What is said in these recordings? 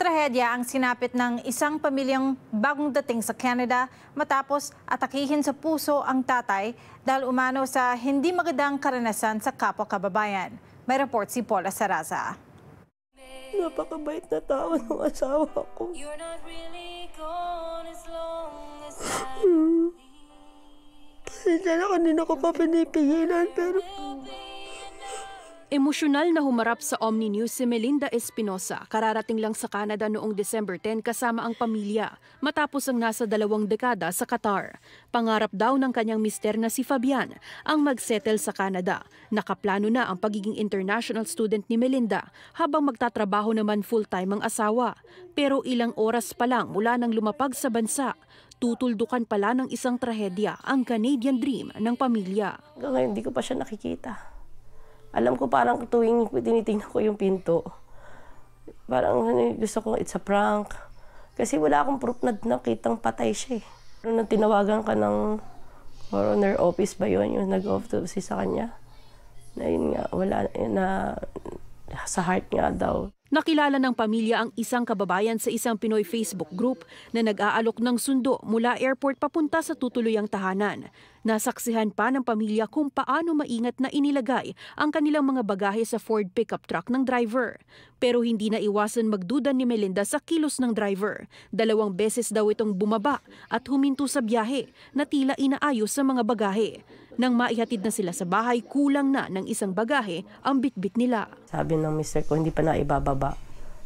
trahedya ang sinapit ng isang pamilyang bagong dating sa Canada matapos atakihin sa puso ang tatay dahil umano sa hindi magandang karanasan sa kapwa kababayan. May report si Paula Saraza. Napakabait na tao ng asawa ko. Really as as hmm. pa pinipigilan pero... Emosyonal na humarap sa Omni News si Melinda Espinosa, kararating lang sa Canada noong December 10 kasama ang pamilya, matapos ang nasa dalawang dekada sa Qatar. Pangarap daw ng kanyang mister na si Fabian ang magsettle sa Canada. Nakaplano na ang pagiging international student ni Melinda habang magtatrabaho naman full-time ang asawa. Pero ilang oras pa lang mula nang lumapag sa bansa, tutuldukan pala ng isang trahedya ang Canadian dream ng pamilya. ngayon, hindi ko pa siya nakikita alam ko parang tuwing tinitingnan ko yung pinto, parang ano, gusto ko, it's a prank. Kasi wala akong proof na nakitang patay siya eh. Pero tinawagan ka ng coroner office ba yun, yung nag-autopsy sa kanya, na yun nga, wala na, sa heart nga daw. Nakilala ng pamilya ang isang kababayan sa isang Pinoy Facebook group na nag-aalok ng sundo mula airport papunta sa tutuluyang tahanan. Nasaksihan pa ng pamilya kung paano maingat na inilagay ang kanilang mga bagahe sa Ford pickup truck ng driver. Pero hindi na iwasan magdudan ni Melinda sa kilos ng driver. Dalawang beses daw itong bumaba at huminto sa biyahe na tila inaayos sa mga bagahe. Nang maihatid na sila sa bahay, kulang na ng isang bagahe ang bitbit nila. Sabi ng mister ko, hindi pa na ibababa.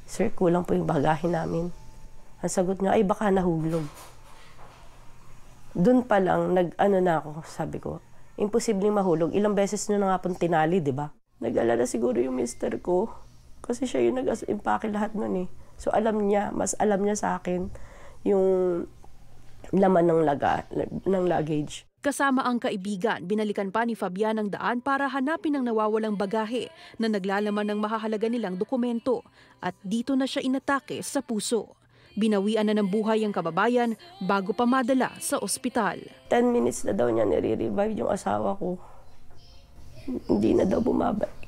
Sir, kulang po yung bagahe namin. Ang sagot niya, ay baka nahulog doon pa lang, nag-ano na ako, sabi ko, imposible mahulog. Ilang beses nyo na nga pong tinali, di ba? Nag-alala siguro yung mister ko. Kasi siya yung nag-impake lahat nun eh. So alam niya, mas alam niya sa akin yung laman ng, laga, ng luggage. Kasama ang kaibigan, binalikan pa ni Fabian ang daan para hanapin ang nawawalang bagahe na naglalaman ng mahahalaga nilang dokumento at dito na siya inatake sa puso. Binawian na ng buhay ang kababayan bago pa madala sa ospital. 10 minutes na daw niya nire-revive yung asawa ko. Hindi na daw bumabalik.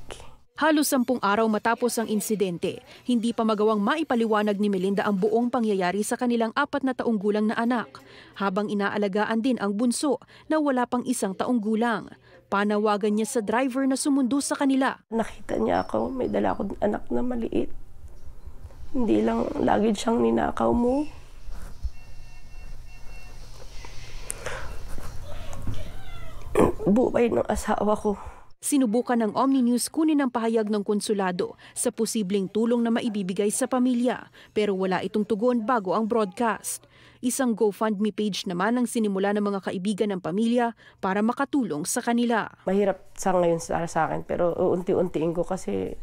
Halos sampung araw matapos ang insidente, hindi pa magawang maipaliwanag ni Melinda ang buong pangyayari sa kanilang apat na taong gulang na anak, habang inaalagaan din ang bunso na wala pang isang taong gulang. Panawagan niya sa driver na sumundo sa kanila. Nakita niya ako, may dala akong anak na maliit. Hindi lang lagi siyang ninakaw mo. Buhay ng asawa ko. Sinubukan ng Omni News kunin ang pahayag ng konsulado sa posibleng tulong na maibibigay sa pamilya pero wala itong tugon bago ang broadcast. Isang GoFundMe page naman ang sinimula ng mga kaibigan ng pamilya para makatulong sa kanila. Mahirap sa ngayon para sa akin pero unti-untiin ko kasi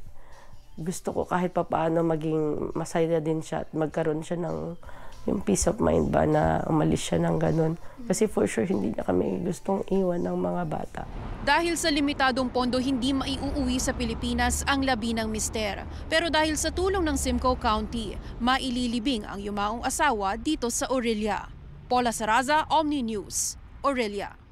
gusto ko kahit papaano maging masaya din siya at magkaroon siya ng yung peace of mind ba na umalis siya ng ganun. Kasi for sure, hindi na kami gustong iwan ng mga bata. Dahil sa limitadong pondo, hindi maiuuwi sa Pilipinas ang labi ng mister. Pero dahil sa tulong ng Simcoe County, maililibing ang yumaong asawa dito sa Orelia. Paula Saraza, Omni News, Orelia.